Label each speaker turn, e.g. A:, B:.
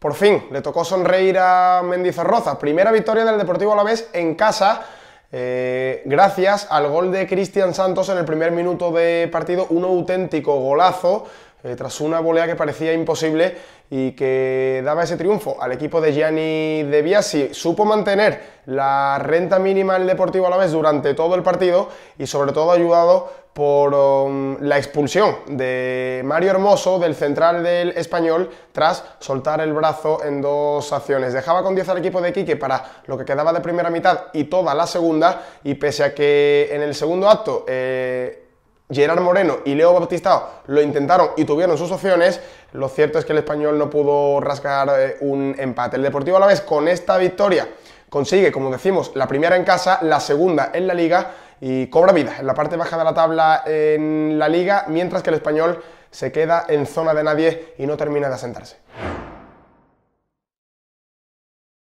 A: Por fin, le tocó sonreír a Mendizorroza. Primera victoria del Deportivo Alavés en casa. Eh, gracias al gol de Cristian Santos en el primer minuto de partido, un auténtico golazo eh, tras una volea que parecía imposible y que daba ese triunfo al equipo de Gianni De Biasi. Supo mantener la renta mínima del Deportivo a la vez durante todo el partido y sobre todo ayudado por um, la expulsión de Mario Hermoso del central del español tras soltar el brazo en dos acciones. Dejaba con 10 al equipo de Quique para lo que quedaba de primera mitad y toda la segunda y pese a que en el segundo acto... Eh, Gerard Moreno y Leo Baptistao lo intentaron y tuvieron sus opciones, lo cierto es que el español no pudo rasgar eh, un empate. El Deportivo a la vez con esta victoria consigue, como decimos, la primera en casa, la segunda en la liga y cobra vida en la parte baja de la tabla en la liga, mientras que el español se queda en zona de nadie y no termina de asentarse.